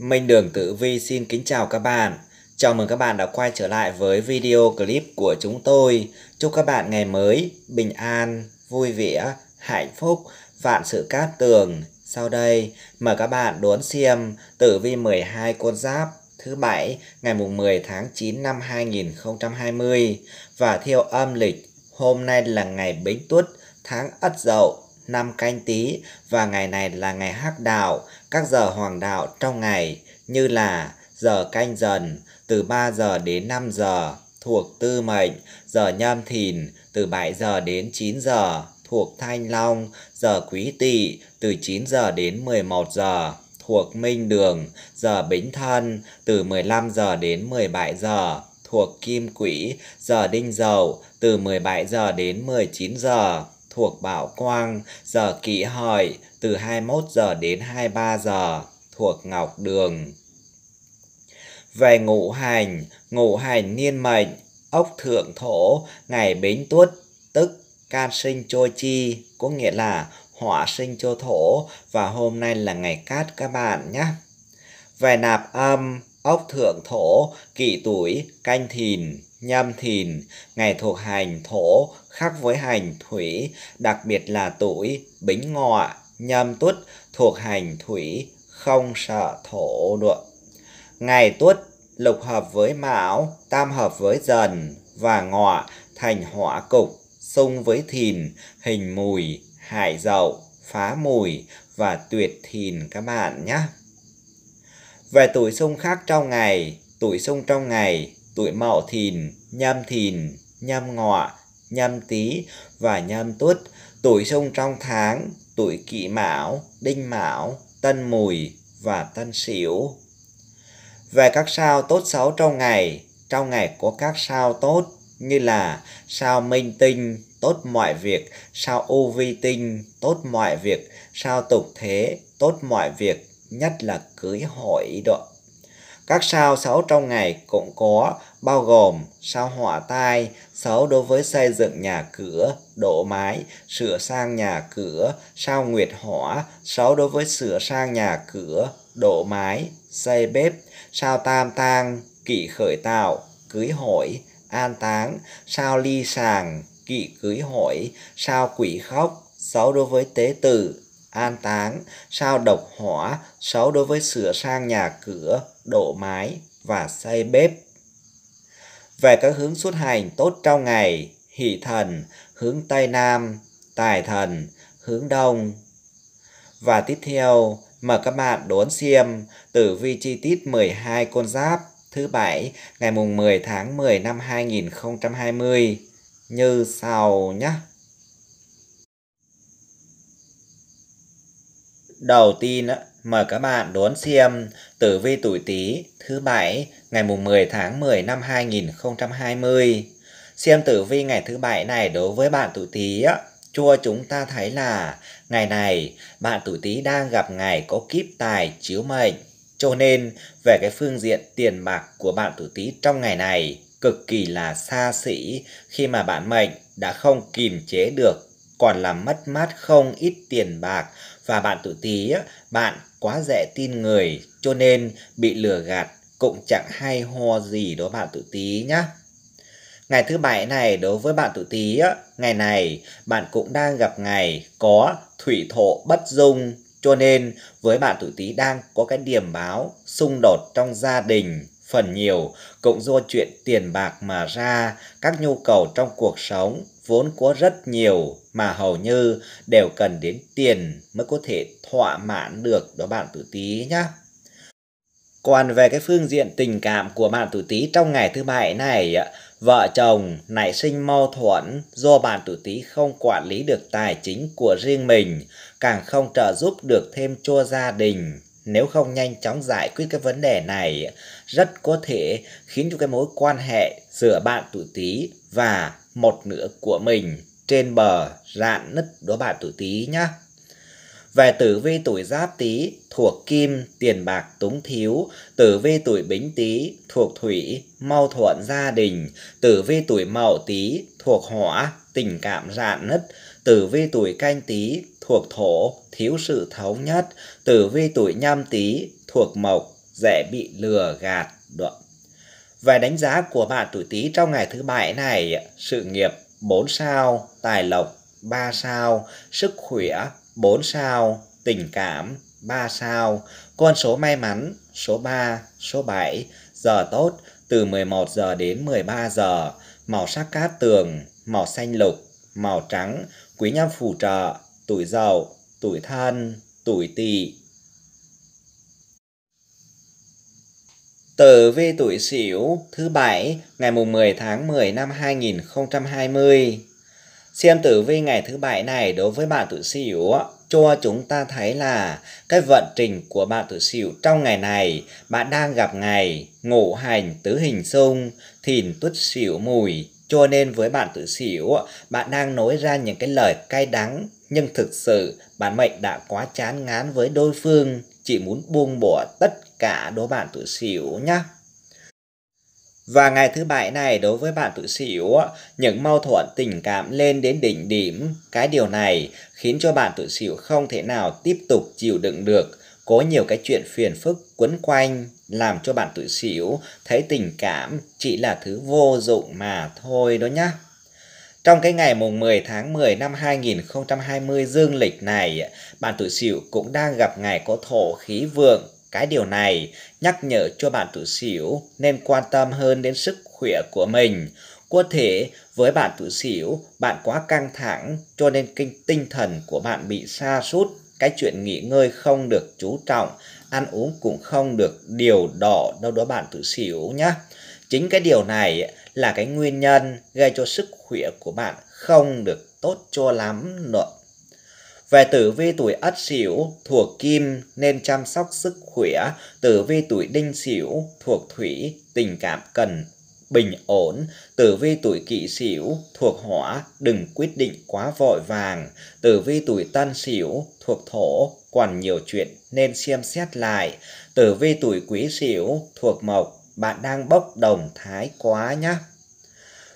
Minh Đường Tử Vi xin kính chào các bạn. Chào mừng các bạn đã quay trở lại với video clip của chúng tôi. Chúc các bạn ngày mới, bình an, vui vẻ, hạnh phúc, vạn sự cát tường. Sau đây, mời các bạn đón xem Tử Vi 12 con giáp thứ bảy ngày mùng 10 tháng 9 năm 2020 và theo âm lịch hôm nay là ngày Bính Tuất tháng Ất Dậu năm canh tý và ngày này là ngày hắc đạo, các giờ hoàng đạo trong ngày như là giờ canh dần từ 3 giờ đến 5 giờ thuộc tư mệnh, giờ nhâm thìn từ 7 giờ đến 9 giờ thuộc thanh long, giờ quý tỵ từ 9 giờ đến 11 giờ thuộc minh đường, giờ bính thân từ 15 giờ đến 17 giờ thuộc kim quỹ, giờ đinh dậu từ 17 giờ đến 19 giờ thuộc Bảo Quang, giờ kỵ hợi từ 21 giờ đến 23 giờ thuộc Ngọc Đường. Về ngũ hành, ngũ hành niên mệnh, ốc thượng thổ, ngày bính tuất, tức can sinh trôi chi, có nghĩa là hỏa sinh cho thổ và hôm nay là ngày cát các bạn nhé. Về nạp âm, ốc thượng thổ, Kỵ tuổi, canh thìn, nhâm thìn, ngày thuộc hành thổ khác với hành thủy, đặc biệt là tuổi bính ngọ, nhâm tuất thuộc hành thủy, không sợ thổ được. Ngày tuất lục hợp với mão, tam hợp với dần và ngọ thành hỏa cục, xung với thìn, hình mùi, hại dậu, phá mùi và tuyệt thìn các bạn nhé. Về tuổi xung khác trong ngày, tuổi xung trong ngày tuổi Mão Thìn, Nhâm Thìn, Nhâm Ngọ, Nhâm Tý và Nhâm Tuất, tuổi sông trong tháng, tuổi Kỷ Mão, Đinh Mão, Tân Mùi và Tân Sửu. Về các sao tốt xấu trong ngày, trong ngày có các sao tốt như là sao Minh Tinh tốt mọi việc, sao U Vi Tinh tốt mọi việc, sao Tục Thế tốt mọi việc, nhất là cưới hỏi đó các sao xấu trong ngày cũng có bao gồm sao hỏa tai, xấu đối với xây dựng nhà cửa, đổ mái, sửa sang nhà cửa, sao nguyệt hỏa, xấu đối với sửa sang nhà cửa, đổ mái, xây bếp, sao tam tang, kỷ khởi tạo, cưới hỏi, an táng, sao ly sàng, kỵ cưới hỏi, sao quỷ khóc, xấu đối với tế tử, an táng, sao độc hỏa, xấu đối với sửa sang nhà cửa, độ mái và xây bếp. Về các hướng xuất hành tốt trong ngày, hỷ thần, hướng Tây Nam, tài thần, hướng Đông. Và tiếp theo, mời các bạn đón xem tử vi chi tiết 12 con giáp thứ bảy ngày mùng 10 tháng 10 năm 2020 như sau nhé. Đầu tiên mời các bạn đón xem Tử vi tuổi Tý thứ bảy ngày mùng 10 tháng 10 năm 2020. Xem tử vi ngày thứ bảy này đối với bạn tuổi Tý á chua chúng ta thấy là ngày này bạn tuổi Tý đang gặp ngày có kíp tài chiếu mệnh. Cho nên về cái phương diện tiền bạc của bạn tuổi Tý trong ngày này cực kỳ là xa xỉ khi mà bạn mệnh đã không kìm chế được còn làm mất mát không ít tiền bạc và bạn tuổi Tý, bạn quá dễ tin người cho nên bị lừa gạt cũng chẳng hay ho gì đó bạn tuổi Tý nhá Ngày thứ bảy này đối với bạn tuổi Tý, ngày này bạn cũng đang gặp ngày có thủy thổ bất dung cho nên với bạn tuổi Tý đang có cái điểm báo xung đột trong gia đình phần nhiều cũng do chuyện tiền bạc mà ra các nhu cầu trong cuộc sống vốn có rất nhiều mà hầu như đều cần đến tiền mới có thể thỏa mãn được đó bạn tuổi tý nhá. Còn về cái phương diện tình cảm của bạn tuổi tý trong ngày thứ bảy này, vợ chồng nảy sinh mâu thuẫn do bạn tuổi tý không quản lý được tài chính của riêng mình, càng không trợ giúp được thêm cho gia đình. Nếu không nhanh chóng giải quyết cái vấn đề này, rất có thể khiến cho cái mối quan hệ giữa bạn tuổi tý và một nửa của mình trên bờ rạn nứt đố bạn tuổi Tý nhá. Về tử vi tuổi Giáp Tý thuộc Kim, tiền bạc túng thiếu, tử vi tuổi Bính Tý thuộc Thủy, mau thuận gia đình, tử vi tuổi Mậu Tý thuộc Hỏa, tình cảm rạn nứt, tử vi tuổi Canh Tý thuộc Thổ, thiếu sự thống nhất, tử vi tuổi Nhâm Tý thuộc Mộc, dễ bị lừa gạt đoạn về đánh giá của bạn tuổi Tý trong ngày thứ bảy này, sự nghiệp 4 sao, tài lộc 3 sao, sức khỏe 4 sao, tình cảm 3 sao, con số may mắn số 3, số 7, giờ tốt từ 11 giờ đến 13 giờ, màu sắc cát tường, màu xanh lục, màu trắng, quý nhân phù trợ, tuổi dậu, tuổi thân, tuổi tỵ Tử vi tuổi Sửu thứ bảy ngày mùng 10 tháng 10 năm 2020. Xem tử vi ngày thứ bảy này đối với bạn tuổi Sửu cho chúng ta thấy là cái vận trình của bạn tuổi Sửu trong ngày này, bạn đang gặp ngày ngũ hành tứ hình xung, thìn tuất Sửu mùi, cho nên với bạn tuổi Sửu, bạn đang nói ra những cái lời cay đắng nhưng thực sự bản mệnh đã quá chán ngán với đối phương, chỉ muốn buông bỏ tất cả đối bạn tuổi Sửu nhé. Và ngày thứ bảy này đối với bạn tuổi Sửu, những mâu thuẫn tình cảm lên đến đỉnh điểm, cái điều này khiến cho bạn tuổi Sửu không thể nào tiếp tục chịu đựng được, có nhiều cái chuyện phiền phức quấn quanh làm cho bạn tuổi Sửu thấy tình cảm chỉ là thứ vô dụng mà thôi đó nhá. Trong cái ngày mùng 10 tháng 10 năm 2020 dương lịch này, bạn tuổi Sửu cũng đang gặp ngày có thổ khí vượng cái điều này nhắc nhở cho bạn tự xỉu nên quan tâm hơn đến sức khỏe của mình. Có thể với bạn tự xỉu, bạn quá căng thẳng cho nên kinh tinh thần của bạn bị sa sút cái chuyện nghỉ ngơi không được chú trọng, ăn uống cũng không được điều đỏ đâu đó bạn tự xỉu nhé. Chính cái điều này là cái nguyên nhân gây cho sức khỏe của bạn không được tốt cho lắm nữa. Về tử vi tuổi ất sửu thuộc kim nên chăm sóc sức khỏe, tử vi tuổi đinh sửu thuộc thủy, tình cảm cần bình ổn, tử vi tuổi kỷ sửu thuộc hỏa, đừng quyết định quá vội vàng, tử vi tuổi tân sửu thuộc thổ, còn nhiều chuyện nên xem xét lại, tử vi tuổi quý sửu thuộc mộc, bạn đang bốc đồng thái quá nhé.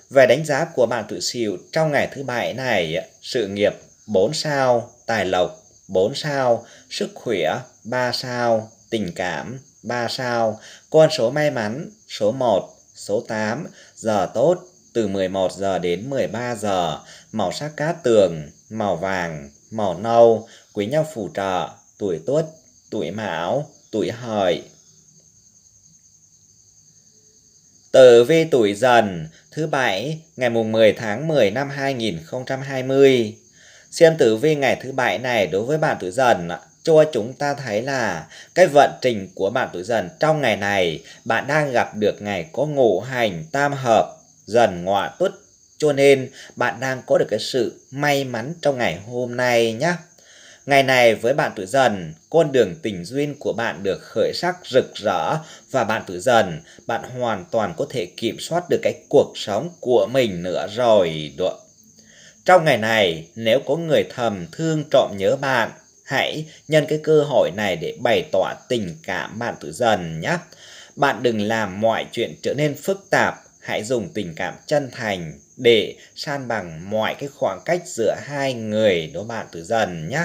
Về đánh giá của bạn tuổi sửu trong ngày thứ bảy này, sự nghiệp 4 sao, tài lộc 4 sao, sức khỏe 3 sao, tình cảm 3 sao, con số may mắn số 1, số 8, giờ tốt từ 11 giờ đến 13 giờ, màu sắc cát tường, màu vàng, màu nâu, quý nhân phù trợ, tuổi tuất, tuổi mão, tuổi hợi. Tử vi tuổi dần, thứ bảy, ngày mùng 10 tháng 10 năm 2020. Xem tử vi ngày thứ bảy này đối với bạn tuổi dần cho chúng ta thấy là cái vận trình của bạn tuổi dần trong ngày này bạn đang gặp được ngày có ngũ hành tam hợp dần ngọa tuất cho nên bạn đang có được cái sự may mắn trong ngày hôm nay nhé. Ngày này với bạn tuổi dần, con đường tình duyên của bạn được khởi sắc rực rỡ và bạn tuổi dần, bạn hoàn toàn có thể kiểm soát được cái cuộc sống của mình nữa rồi. Được. Trong ngày này, nếu có người thầm thương trộm nhớ bạn, hãy nhân cái cơ hội này để bày tỏ tình cảm bạn tự dần nhé. Bạn đừng làm mọi chuyện trở nên phức tạp, hãy dùng tình cảm chân thành để san bằng mọi cái khoảng cách giữa hai người đối bạn tự dần nhé.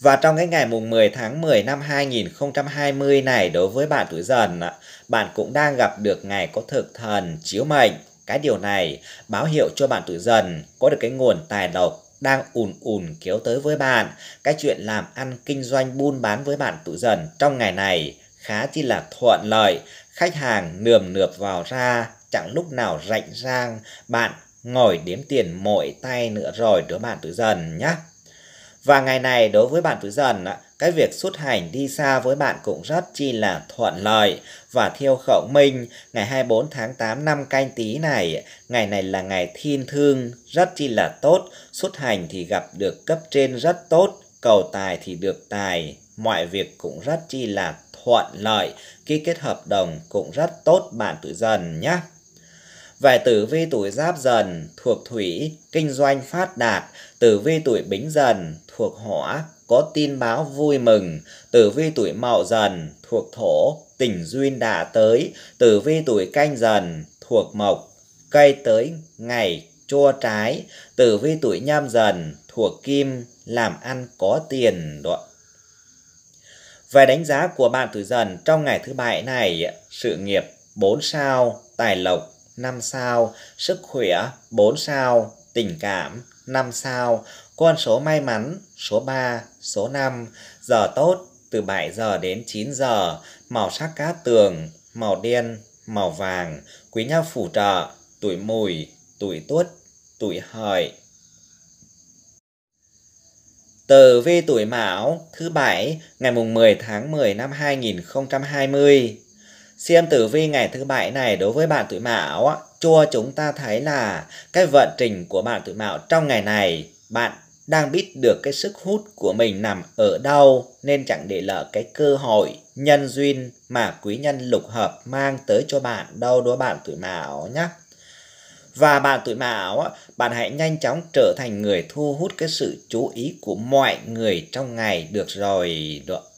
Và trong cái ngày mùng 10 tháng 10 năm 2020 này đối với bạn tuổi dần, bạn cũng đang gặp được ngày có thực thần chiếu mệnh cái điều này báo hiệu cho bạn tuổi dần có được cái nguồn tài lộc đang ùn ùn kéo tới với bạn. Cái chuyện làm ăn kinh doanh buôn bán với bạn tuổi dần trong ngày này khá chi là thuận lợi. Khách hàng nườm nượp vào ra, chẳng lúc nào rảnh rang. Bạn ngồi đếm tiền mỗi tay nữa rồi đối bạn tuổi dần nhé. Và ngày này đối với bạn tuổi dần ạ cái việc xuất hành đi xa với bạn cũng rất chi là thuận lợi và thiêu khẩu minh ngày 24 tháng 8 năm canh tí này ngày này là ngày thiên thương rất chi là tốt xuất hành thì gặp được cấp trên rất tốt cầu tài thì được tài mọi việc cũng rất chi là thuận lợi ký kết hợp đồng cũng rất tốt bạn tuổi dần nhé về tử vi tuổi giáp dần thuộc thủy kinh doanh phát đạt tử vi tuổi bính dần thuộc hỏa có tin báo vui mừng, tử vi tuổi mậu dần thuộc thổ, tình duyên đã tới, tử vi tuổi canh dần thuộc mộc, cây tới ngày chua trái, tử vi tuổi nhâm dần thuộc kim, làm ăn có tiền đó. Về đánh giá của bạn tuổi dần trong ngày thứ bảy này, sự nghiệp 4 sao, tài lộc 5 sao, sức khỏe 4 sao, tình cảm 5 sao, con số may mắn số 3, số 5, giờ tốt từ 7 giờ đến 9 giờ, màu sắc cát tường, màu đen, màu vàng, quý nhân phù trợ, tuổi mùi, tuổi tuất, tuổi hợi. Tử vi tuổi Mão thứ bảy ngày mùng 10 tháng 10 năm 2020. Xem tử vi ngày thứ bảy này đối với bạn tuổi Mão, cho chúng ta thấy là cái vận trình của bạn tuổi Mão trong ngày này bạn đang biết được cái sức hút của mình nằm ở đâu nên chẳng để lỡ cái cơ hội nhân duyên mà quý nhân lục hợp mang tới cho bạn đâu đó bạn tuổi mão nhé. Và bạn tuổi mão, bạn hãy nhanh chóng trở thành người thu hút cái sự chú ý của mọi người trong ngày được rồi. Được.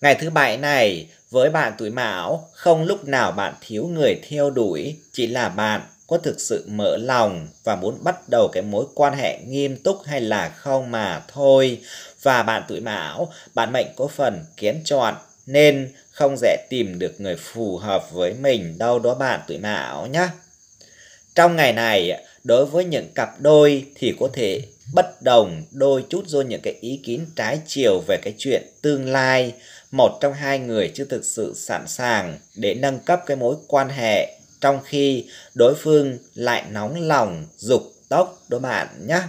Ngày thứ bảy này, với bạn tuổi mão, không lúc nào bạn thiếu người theo đuổi, chỉ là bạn có thực sự mở lòng và muốn bắt đầu cái mối quan hệ nghiêm túc hay là không mà thôi. Và bạn tuổi mão, bạn mệnh có phần kiến chọn nên không dễ tìm được người phù hợp với mình đâu đó bạn tuổi mão nhé. Trong ngày này, đối với những cặp đôi thì có thể bất đồng đôi chút do những cái ý kiến trái chiều về cái chuyện tương lai một trong hai người chưa thực sự sẵn sàng để nâng cấp cái mối quan hệ trong khi đối phương lại nóng lòng dục tốc đó bạn nhé.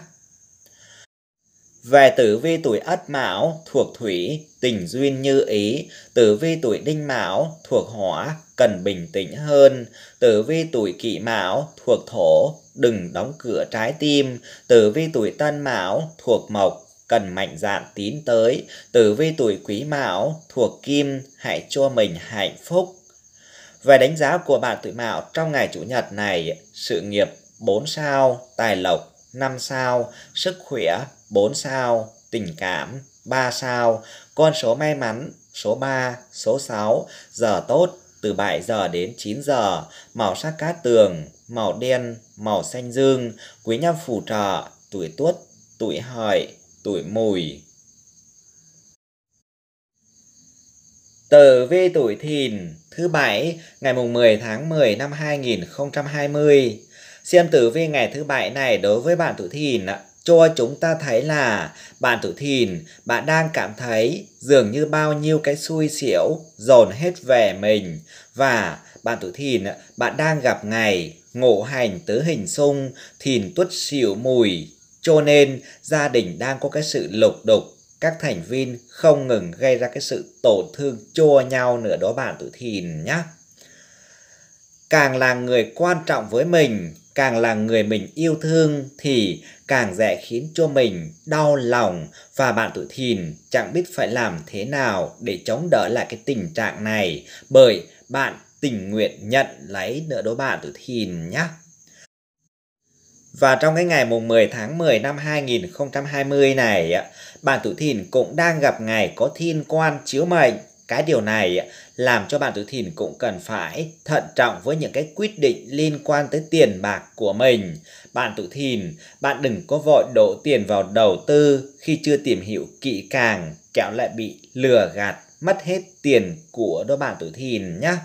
Về tử vi tuổi Ất Mão thuộc Thủy, tình duyên như ý, tử vi tuổi Đinh Mão thuộc Hỏa, cần bình tĩnh hơn, tử vi tuổi Kỷ Mão thuộc Thổ, đừng đóng cửa trái tim, tử vi tuổi Tân Mão thuộc Mộc, cần mạnh dạn tín tới, tử vi tuổi Quý Mão thuộc Kim, hãy cho mình hạnh phúc về đánh giá của bạn tuổi mạo trong ngày Chủ nhật này, sự nghiệp 4 sao, tài lộc 5 sao, sức khỏe 4 sao, tình cảm 3 sao, con số may mắn số 3, số 6, giờ tốt từ 7 giờ đến 9 giờ, màu sắc cát tường, màu đen, màu xanh dương, quý nhân phù trợ, tuổi tuất, tuổi hợi, tuổi mùi. Tử vi tuổi thìn thứ bảy ngày mùng 10 tháng 10 năm 2020. Xem tử vi ngày thứ bảy này đối với bạn tuổi thìn cho chúng ta thấy là bạn tuổi thìn, bạn đang cảm thấy dường như bao nhiêu cái xui xẻo dồn hết về mình và bạn tuổi thìn, bạn đang gặp ngày ngộ hành tứ hình xung, thìn tuất xỉu mùi, cho nên gia đình đang có cái sự lục đục các thành viên không ngừng gây ra cái sự tổn thương chua nhau nữa đó bạn tử thìn nhá. Càng là người quan trọng với mình, càng là người mình yêu thương thì càng dễ khiến cho mình đau lòng và bạn tuổi thìn chẳng biết phải làm thế nào để chống đỡ lại cái tình trạng này bởi bạn tình nguyện nhận lấy nợ đó bạn tuổi thìn nhé. Và trong cái ngày mùng 10 tháng 10 năm 2020 này bạn tuổi thìn cũng đang gặp ngày có thiên quan chiếu mệnh. Cái điều này làm cho bạn tuổi thìn cũng cần phải thận trọng với những cái quyết định liên quan tới tiền bạc của mình. Bạn tuổi thìn, bạn đừng có vội đổ tiền vào đầu tư khi chưa tìm hiểu kỹ càng, kẻo lại bị lừa gạt, mất hết tiền của đôi bạn tuổi thìn nhé.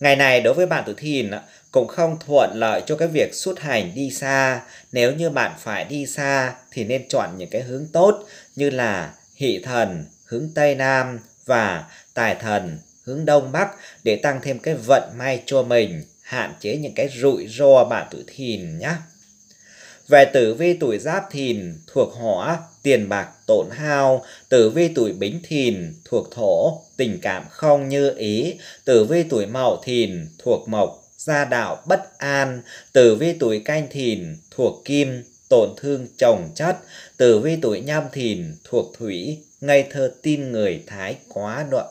Ngày này đối với bạn tuổi thìn cũng không thuận lợi cho cái việc xuất hành đi xa. Nếu như bạn phải đi xa thì nên chọn những cái hướng tốt như là hỷ thần hướng Tây Nam và tài thần hướng Đông Bắc để tăng thêm cái vận may cho mình, hạn chế những cái rủi ro bạn tuổi thìn nhé. Về tử vi tuổi giáp thìn thuộc hỏa, tiền bạc tổn hao, tử vi tuổi bính thìn thuộc thổ, tình cảm không như ý, tử vi tuổi mậu thìn thuộc mộc, gia đạo bất an, tử vi tuổi canh thìn thuộc kim, tổn thương chồng chất, tử vi tuổi nhâm thìn thuộc thủy, ngây thơ tin người thái quá đoạn.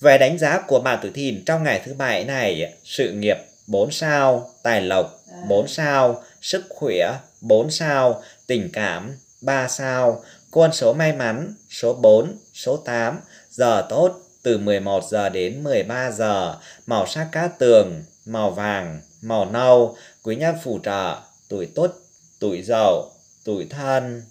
Về đánh giá của bạn tuổi thìn trong ngày thứ bảy này, sự nghiệp 4 sao, tài lộc 4 sao, sức khỏe 4 sao, tình cảm 3 sao, con số may mắn số 4, số 8, giờ tốt từ 11 giờ đến 13 giờ, màu sắc cá tường màu vàng, màu nâu, quý nhân phù trợ, tuổi tốt, tuổi giàu, tuổi thân.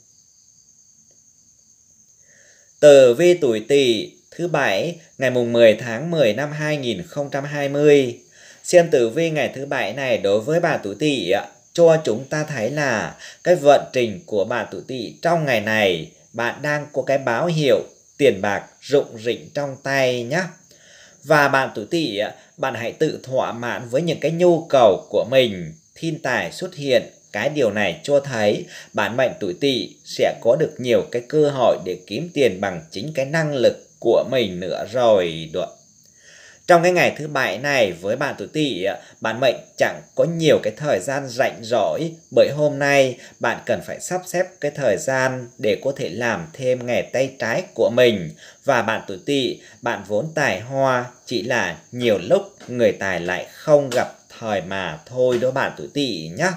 Tử vi tuổi Tỵ thứ bảy ngày mùng 10 tháng 10 năm 2020. Xem tử vi ngày thứ bảy này đối với bà tuổi Tỵ cho chúng ta thấy là cái vận trình của bà tuổi Tỵ trong ngày này bạn đang có cái báo hiệu tiền bạc rụng rỉnh trong tay nhé và bạn tuổi tỵ bạn hãy tự thỏa mãn với những cái nhu cầu của mình thiên tài xuất hiện cái điều này cho thấy bản mệnh tuổi tỵ sẽ có được nhiều cái cơ hội để kiếm tiền bằng chính cái năng lực của mình nữa rồi được trong cái ngày thứ bảy này với bạn tuổi tỵ, bạn mệnh chẳng có nhiều cái thời gian rảnh rỗi bởi hôm nay bạn cần phải sắp xếp cái thời gian để có thể làm thêm nghề tay trái của mình và bạn tuổi tỵ, bạn vốn tài hoa chỉ là nhiều lúc người tài lại không gặp thời mà thôi đó bạn tuổi tỵ nhé.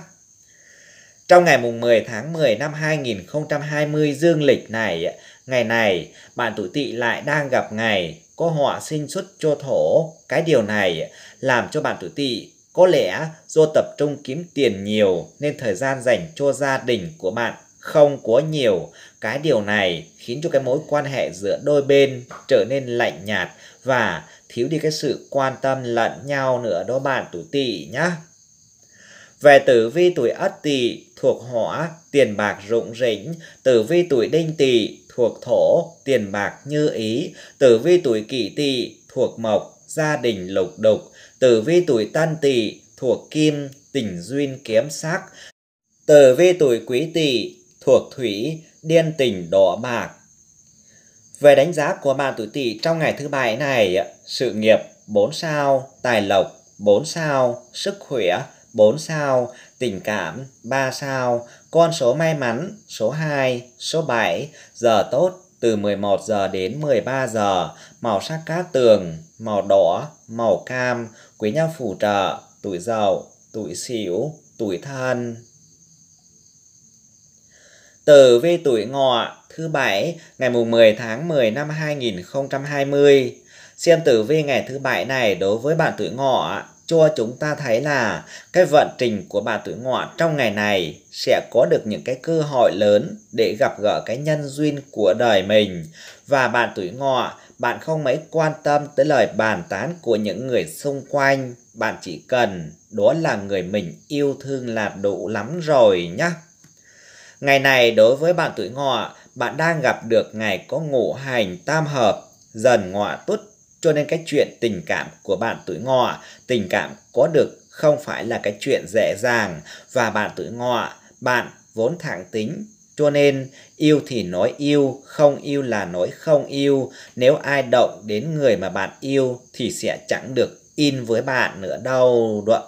Trong ngày mùng 10 tháng 10 năm 2020 dương lịch này, ngày này bạn tuổi tỵ lại đang gặp ngày có họa sinh xuất cho thổ. Cái điều này làm cho bạn tuổi tỵ có lẽ do tập trung kiếm tiền nhiều nên thời gian dành cho gia đình của bạn không có nhiều. Cái điều này khiến cho cái mối quan hệ giữa đôi bên trở nên lạnh nhạt và thiếu đi cái sự quan tâm lẫn nhau nữa đó bạn tuổi tỵ nhé Về tử vi tuổi Ất Tỵ thuộc hỏa tiền bạc rụng rỉnh, tử vi tuổi đinh tỵ thuộc thổ, tiền bạc như ý, tử vi tuổi kỷ tỵ thuộc mộc, gia đình lục đục, tử vi tuổi tân tỵ thuộc kim, tình duyên kiếm sắc, tử vi tuổi quý tỵ thuộc thủy, điên tình đỏ bạc. Về đánh giá của bạn tuổi tỵ trong ngày thứ bảy này, sự nghiệp 4 sao, tài lộc 4 sao, sức khỏe 4 sao, tình cảm 3 sao, con số may mắn số 2, số 7, giờ tốt từ 11 giờ đến 13 giờ, màu sắc cát tường, màu đỏ, màu cam, quý nhân phù trợ, tuổi giàu tuổi sửu, tuổi thân. Tử vi tuổi ngọ thứ bảy ngày mùng 10 tháng 10 năm 2020. Xem tử vi ngày thứ bảy này đối với bạn tuổi ngọ cho chúng ta thấy là cái vận trình của bà tuổi ngọ trong ngày này sẽ có được những cái cơ hội lớn để gặp gỡ cái nhân duyên của đời mình và bạn tuổi ngọ bạn không mấy quan tâm tới lời bàn tán của những người xung quanh bạn chỉ cần đó là người mình yêu thương là đủ lắm rồi nhá ngày này đối với bạn tuổi ngọ bạn đang gặp được ngày có ngũ hành tam hợp dần ngọ tuất cho nên cái chuyện tình cảm của bạn tuổi ngọ, tình cảm có được không phải là cái chuyện dễ dàng và bạn tuổi ngọ, bạn vốn thẳng tính cho nên yêu thì nói yêu, không yêu là nói không yêu. Nếu ai động đến người mà bạn yêu thì sẽ chẳng được in với bạn nữa đâu. Đoạn.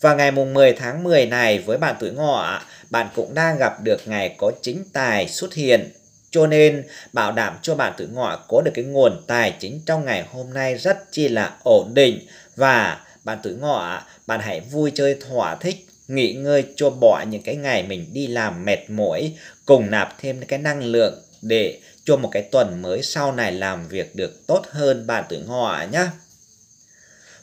Và ngày mùng 10 tháng 10 này với bạn tuổi ngọ, bạn cũng đang gặp được ngày có chính tài xuất hiện cho nên bảo đảm cho bạn tuổi ngọ có được cái nguồn tài chính trong ngày hôm nay rất chi là ổn định và bạn tuổi ngọ bạn hãy vui chơi thỏa thích nghỉ ngơi cho bỏ những cái ngày mình đi làm mệt mỏi cùng nạp thêm cái năng lượng để cho một cái tuần mới sau này làm việc được tốt hơn bạn tuổi ngọ nhé.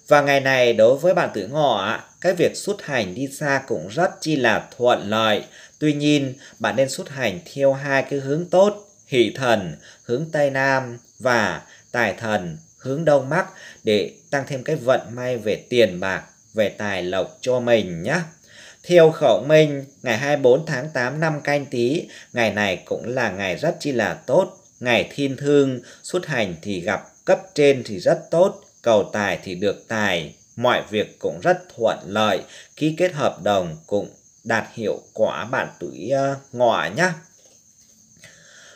Và ngày này đối với bạn tuổi ngọ, cái việc xuất hành đi xa cũng rất chi là thuận lợi. Tuy nhiên, bạn nên xuất hành theo hai cái hướng tốt, hỷ thần, hướng Tây Nam và tài thần, hướng Đông Bắc để tăng thêm cái vận may về tiền bạc, về tài lộc cho mình nhé. Theo khẩu minh, ngày 24 tháng 8 năm canh tí, ngày này cũng là ngày rất chi là tốt. Ngày thiên thương, xuất hành thì gặp cấp trên thì rất tốt, cầu tài thì được tài, mọi việc cũng rất thuận lợi, ký kết hợp đồng cũng đạt hiệu quả bản tuổi ờ, ngọ nhé.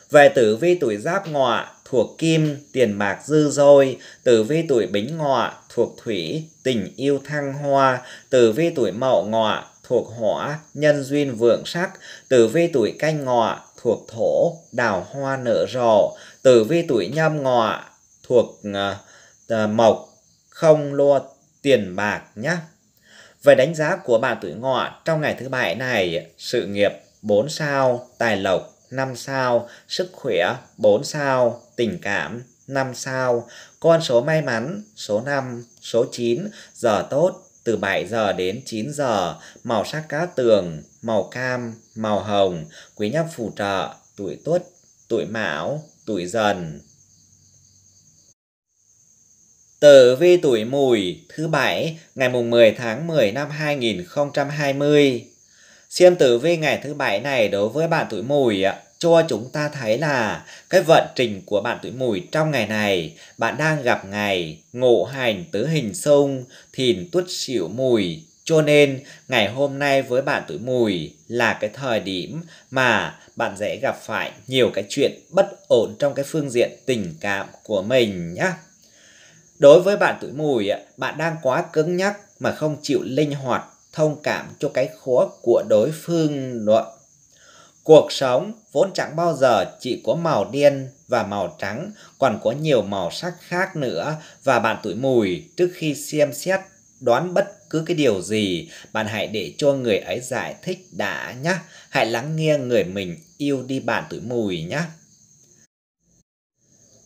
Về tử vi tuổi giáp ngọ thuộc kim, tiền bạc dư dôi, tử vi tuổi bính ngọ thuộc thủy, tình yêu thăng hoa, tử vi tuổi mậu ngọ thuộc hỏa, nhân duyên vượng sắc, tử vi tuổi canh ngọ thuộc thổ, đào hoa nở rộ, tử vi tuổi nhâm ngọ thuộc uh, mộc, không lo tiền bạc nhé. Về đánh giá của bạn tuổi ngọ trong ngày thứ bảy này, sự nghiệp 4 sao, tài lộc 5 sao, sức khỏe 4 sao, tình cảm 5 sao, con số may mắn số 5, số 9, giờ tốt từ 7 giờ đến 9 giờ, màu sắc cá tường, màu cam, màu hồng, quý nhân phù trợ, tuổi tuất, tuổi mão, tuổi dần. Tử vi tuổi mùi thứ bảy ngày mùng 10 tháng 10 năm 2020. Xem tử vi ngày thứ bảy này đối với bạn tuổi mùi cho chúng ta thấy là cái vận trình của bạn tuổi mùi trong ngày này bạn đang gặp ngày ngộ hành tứ hình xung thìn tuất sửu mùi cho nên ngày hôm nay với bạn tuổi mùi là cái thời điểm mà bạn dễ gặp phải nhiều cái chuyện bất ổn trong cái phương diện tình cảm của mình nhé Đối với bạn tuổi mùi, bạn đang quá cứng nhắc mà không chịu linh hoạt, thông cảm cho cái khó của đối phương nữa. Cuộc sống vốn chẳng bao giờ chỉ có màu đen và màu trắng, còn có nhiều màu sắc khác nữa. Và bạn tuổi mùi, trước khi xem xét, đoán bất cứ cái điều gì, bạn hãy để cho người ấy giải thích đã nhé. Hãy lắng nghe người mình yêu đi bạn tuổi mùi nhé.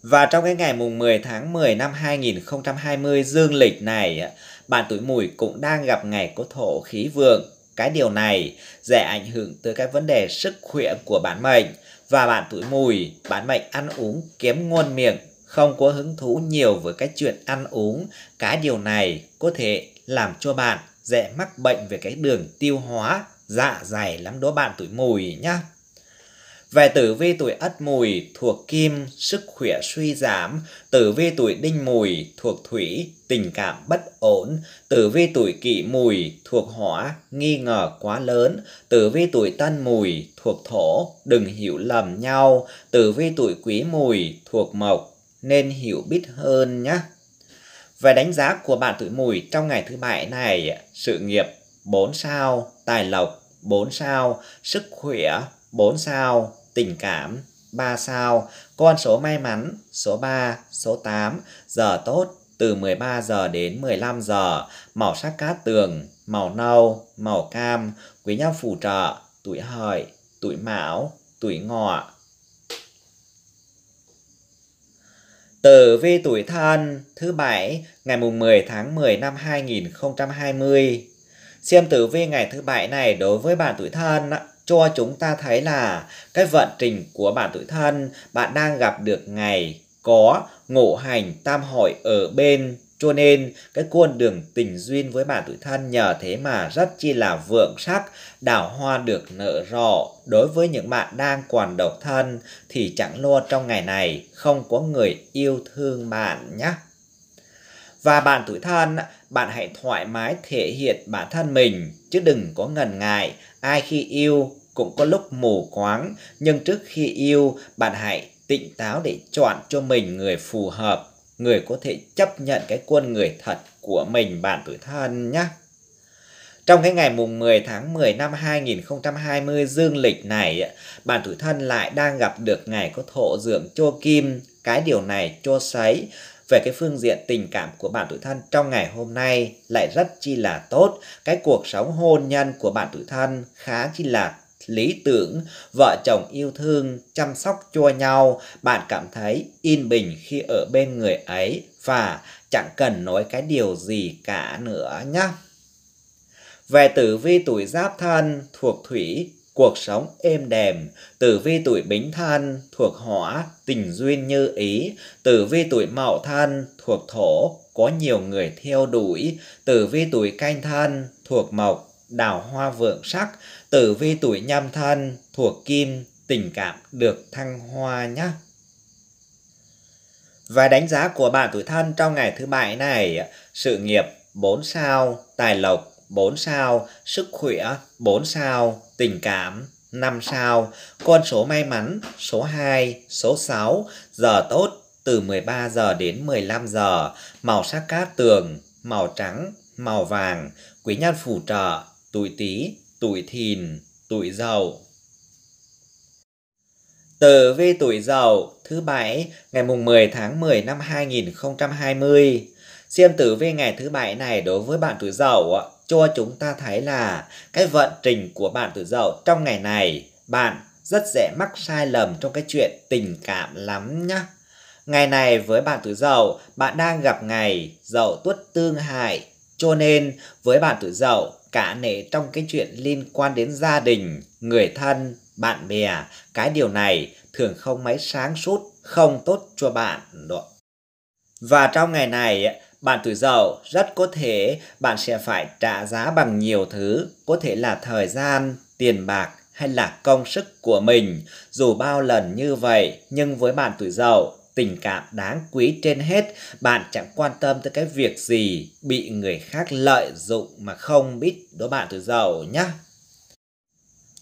Và trong cái ngày mùng 10 tháng 10 năm 2020 dương lịch này, bạn tuổi mùi cũng đang gặp ngày có thổ khí vượng. Cái điều này dễ ảnh hưởng tới các vấn đề sức khỏe của bản mệnh. Và bạn tuổi mùi, bản mệnh ăn uống kiếm ngon miệng, không có hứng thú nhiều với cái chuyện ăn uống. Cái điều này có thể làm cho bạn dễ mắc bệnh về cái đường tiêu hóa dạ dày lắm đó bạn tuổi mùi nhé về tử vi tuổi Ất Mùi thuộc Kim, sức khỏe suy giảm, tử vi tuổi Đinh Mùi thuộc Thủy, tình cảm bất ổn, tử vi tuổi Kỷ Mùi thuộc Hỏa, nghi ngờ quá lớn, tử vi tuổi Tân Mùi thuộc Thổ, đừng hiểu lầm nhau, tử vi tuổi Quý Mùi thuộc Mộc, nên hiểu biết hơn nhé. Về đánh giá của bạn tuổi Mùi trong ngày thứ bảy này, sự nghiệp 4 sao, tài lộc 4 sao, sức khỏe 4 sao, tình cảm 3 sao, con số may mắn số 3, số 8, giờ tốt từ 13 giờ đến 15 giờ, màu sắc cát tường, màu nâu, màu cam, quý nhân phù trợ, tuổi hợi, tuổi mão, tuổi ngọ. Tử vi tuổi thân thứ bảy ngày mùng 10 tháng 10 năm 2020. Xem tử vi ngày thứ bảy này đối với bạn tuổi thân cho chúng ta thấy là cái vận trình của bạn tuổi thân bạn đang gặp được ngày có ngộ hành tam hội ở bên cho nên cái con đường tình duyên với bạn tuổi thân nhờ thế mà rất chi là vượng sắc, đào hoa được nở rộ. Đối với những bạn đang còn độc thân thì chẳng lo trong ngày này không có người yêu thương bạn nhé. Và bạn tuổi thân, bạn hãy thoải mái thể hiện bản thân mình, chứ đừng có ngần ngại. Ai khi yêu cũng có lúc mù quáng, nhưng trước khi yêu, bạn hãy tỉnh táo để chọn cho mình người phù hợp, người có thể chấp nhận cái quân người thật của mình bạn tuổi thân nhé. Trong cái ngày mùng 10 tháng 10 năm 2020 dương lịch này, bạn tuổi thân lại đang gặp được ngày có thổ dưỡng cho kim. Cái điều này cho sấy về cái phương diện tình cảm của bạn tuổi thân trong ngày hôm nay lại rất chi là tốt. Cái cuộc sống hôn nhân của bạn tuổi thân khá chi là lý tưởng, vợ chồng yêu thương, chăm sóc cho nhau, bạn cảm thấy yên bình khi ở bên người ấy và chẳng cần nói cái điều gì cả nữa nhé. Về tử vi tuổi giáp thân thuộc thủy cuộc sống êm đềm, tử vi tuổi bính thân thuộc hỏa, tình duyên như ý, tử vi tuổi mậu thân thuộc thổ, có nhiều người theo đuổi, tử vi tuổi canh thân thuộc mộc, đào hoa vượng sắc, tử vi tuổi nhâm thân thuộc kim, tình cảm được thăng hoa nhé. Và đánh giá của bạn tuổi thân trong ngày thứ bảy này, sự nghiệp 4 sao, tài lộc 4 sao, sức khỏe 4 sao, tình cảm 5 sao, con số may mắn số 2, số 6, giờ tốt từ 13 giờ đến 15 giờ, màu sắc cát tường, màu trắng, màu vàng, quý nhân phù trợ, tuổi Tý, tuổi Thìn, tuổi Dậu. Tử vi tuổi Dậu thứ bảy ngày mùng 10 tháng 10 năm 2020. Xem tử vi ngày thứ bảy này đối với bạn tuổi Dậu cho chúng ta thấy là cái vận trình của bạn tuổi dậu trong ngày này bạn rất dễ mắc sai lầm trong cái chuyện tình cảm lắm nhá. Ngày này với bạn tuổi dậu, bạn đang gặp ngày dậu tuất tương hại, cho nên với bạn tuổi dậu cả nể trong cái chuyện liên quan đến gia đình, người thân, bạn bè, cái điều này thường không mấy sáng suốt, không tốt cho bạn đó. Và trong ngày này bạn tuổi dậu rất có thể bạn sẽ phải trả giá bằng nhiều thứ, có thể là thời gian, tiền bạc hay là công sức của mình. Dù bao lần như vậy, nhưng với bạn tuổi dậu, tình cảm đáng quý trên hết, bạn chẳng quan tâm tới cái việc gì bị người khác lợi dụng mà không biết đó bạn tuổi dậu nhé.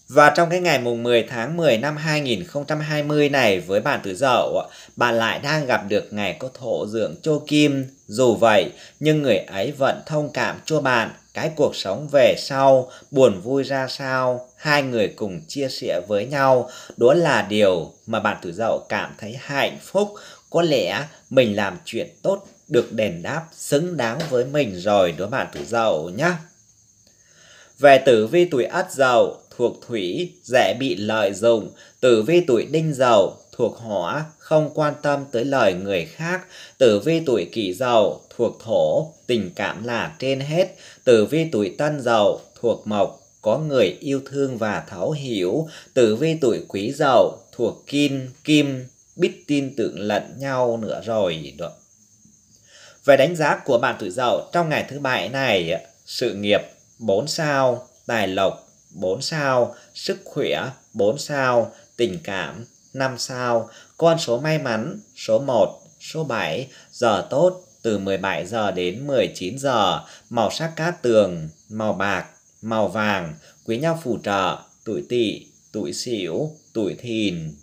Và trong cái ngày mùng 10 tháng 10 năm 2020 này với bạn tuổi dậu, bạn lại đang gặp được ngày có thổ dưỡng chô kim dù vậy, nhưng người ấy vẫn thông cảm cho bạn cái cuộc sống về sau, buồn vui ra sao, hai người cùng chia sẻ với nhau, đó là điều mà bạn tử dậu cảm thấy hạnh phúc. Có lẽ mình làm chuyện tốt được đền đáp xứng đáng với mình rồi đó bạn tử dậu nhé. Về tử vi tuổi ất dậu thuộc thủy dễ bị lợi dụng, tử vi tuổi đinh dậu thuộc hỏa không quan tâm tới lời người khác, tử vi tuổi kỷ dậu thuộc thổ, tình cảm là trên hết, tử vi tuổi tân dậu thuộc mộc, có người yêu thương và thấu hiểu, tử vi tuổi quý dậu thuộc kim, kim, biết tin tưởng lẫn nhau nữa rồi. Được. Về đánh giá của bạn tuổi dậu trong ngày thứ bảy này, sự nghiệp 4 sao, tài lộc 4 sao, sức khỏe 4 sao, tình cảm 5 sao. Con số may mắn số 1, số 7, giờ tốt từ 17 giờ đến 19 giờ, màu sắc cát tường, màu bạc, màu vàng, quý nhau phù trợ, tuổi tỵ, tuổi sửu, tuổi thìn.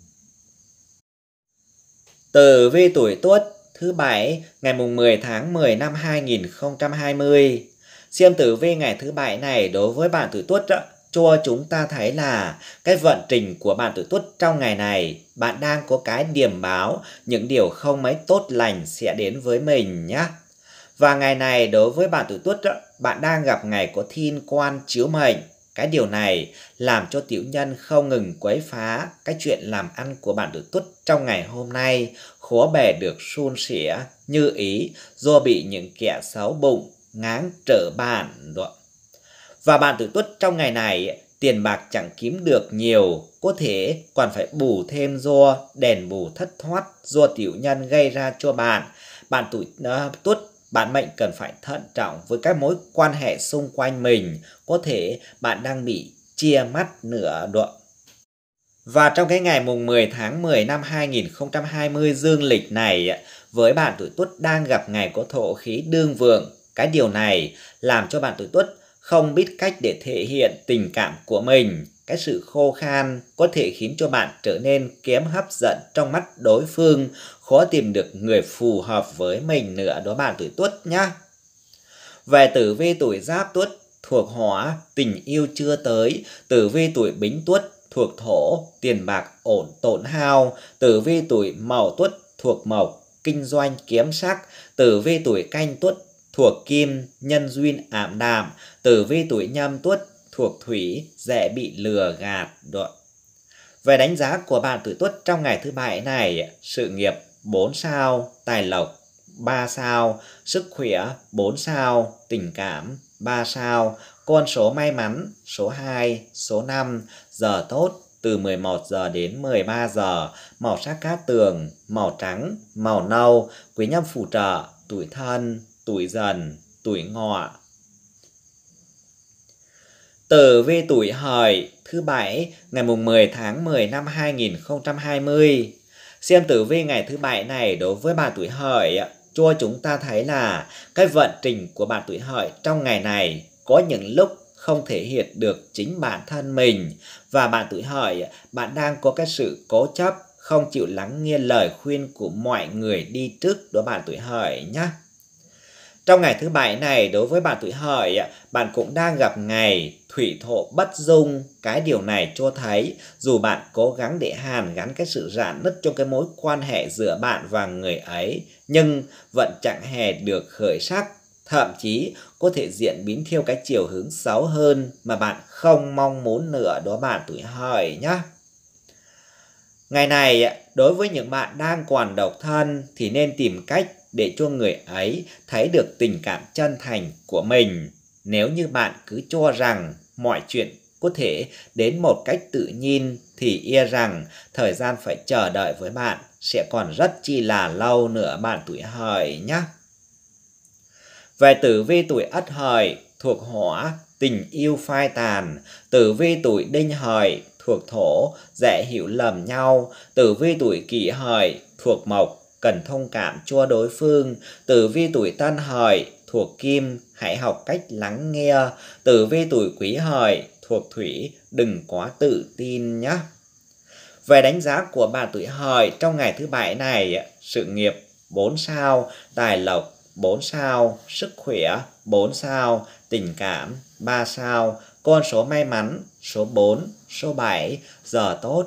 Tử vi tuổi tuất thứ bảy ngày mùng 10 tháng 10 năm 2020. Xem tử vi ngày thứ bảy này đối với bạn tuổi tuất cho chúng ta thấy là cái vận trình của bạn tuổi tuất trong ngày này bạn đang có cái điểm báo những điều không mấy tốt lành sẽ đến với mình nhé. Và ngày này đối với bạn tuổi tuất bạn đang gặp ngày có thiên quan chiếu mệnh. Cái điều này làm cho tiểu nhân không ngừng quấy phá cái chuyện làm ăn của bạn tuổi tuất trong ngày hôm nay khó bề được suôn sẻ như ý do bị những kẻ xấu bụng ngáng trở bạn. Đoạn và bạn tuổi tuất trong ngày này tiền bạc chẳng kiếm được nhiều, có thể còn phải bù thêm do đèn bù thất thoát do tiểu nhân gây ra cho bạn. Bạn tuổi uh, ờ, tuất bạn mệnh cần phải thận trọng với các mối quan hệ xung quanh mình, có thể bạn đang bị chia mắt nửa đoạn. Và trong cái ngày mùng 10 tháng 10 năm 2020 dương lịch này, với bạn tuổi tuất đang gặp ngày có thổ khí đương vượng, cái điều này làm cho bạn tuổi tuất không biết cách để thể hiện tình cảm của mình cái sự khô khan có thể khiến cho bạn trở nên kém hấp dẫn trong mắt đối phương khó tìm được người phù hợp với mình nữa đó bạn tuổi tuất nhá về tử vi tuổi giáp tuất thuộc hỏa tình yêu chưa tới tử vi tuổi bính tuất thuộc thổ tiền bạc ổn tổn hao tử vi tuổi mậu tuất thuộc mộc kinh doanh kiếm sắc tử vi tuổi canh tuất thuộc kim, nhân duyên ảm đạm, tử vi tuổi nhâm tuất thuộc thủy, dễ bị lừa gạt. Đoạn. Về đánh giá của bạn tuổi tuất trong ngày thứ bảy này, sự nghiệp 4 sao, tài lộc 3 sao, sức khỏe 4 sao, tình cảm 3 sao, con số may mắn số 2, số 5, giờ tốt từ 11 giờ đến 13 giờ, màu sắc cát tường, màu trắng, màu nâu, quý nhân phù trợ, tuổi thân, tuổi dần, tuổi ngọ. Tử vi tuổi hợi thứ bảy ngày mùng 10 tháng 10 năm 2020. Xem tử vi ngày thứ bảy này đối với bà tuổi hợi cho chúng ta thấy là cái vận trình của bạn tuổi hợi trong ngày này có những lúc không thể hiện được chính bản thân mình và bạn tuổi hợi bạn đang có cái sự cố chấp không chịu lắng nghe lời khuyên của mọi người đi trước đó bạn tuổi hợi nhé trong ngày thứ bảy này, đối với bạn tuổi hợi, bạn cũng đang gặp ngày thủy thổ bất dung. Cái điều này cho thấy, dù bạn cố gắng để hàn gắn cái sự rạn nứt trong cái mối quan hệ giữa bạn và người ấy, nhưng vẫn chẳng hề được khởi sắc. Thậm chí có thể diễn biến theo cái chiều hướng xấu hơn mà bạn không mong muốn nữa đó bạn tuổi hợi nhé. Ngày này, đối với những bạn đang còn độc thân thì nên tìm cách để cho người ấy thấy được tình cảm chân thành của mình. Nếu như bạn cứ cho rằng mọi chuyện có thể đến một cách tự nhiên thì e rằng thời gian phải chờ đợi với bạn sẽ còn rất chi là lâu nữa bạn tuổi hợi nhé. Về tử vi tuổi ất hợi thuộc hỏa, tình yêu phai tàn, tử vi tuổi đinh hợi thuộc thổ, dễ hiểu lầm nhau, tử vi tuổi kỷ hợi thuộc mộc, cần thông cảm cho đối phương. Tử vi tuổi tân hợi thuộc kim, hãy học cách lắng nghe. Tử vi tuổi quý hợi thuộc thủy, đừng quá tự tin nhé. Về đánh giá của bạn tuổi hợi trong ngày thứ bảy này, sự nghiệp 4 sao, tài lộc 4 sao, sức khỏe 4 sao, tình cảm 3 sao, con số may mắn số 4, số 7, giờ tốt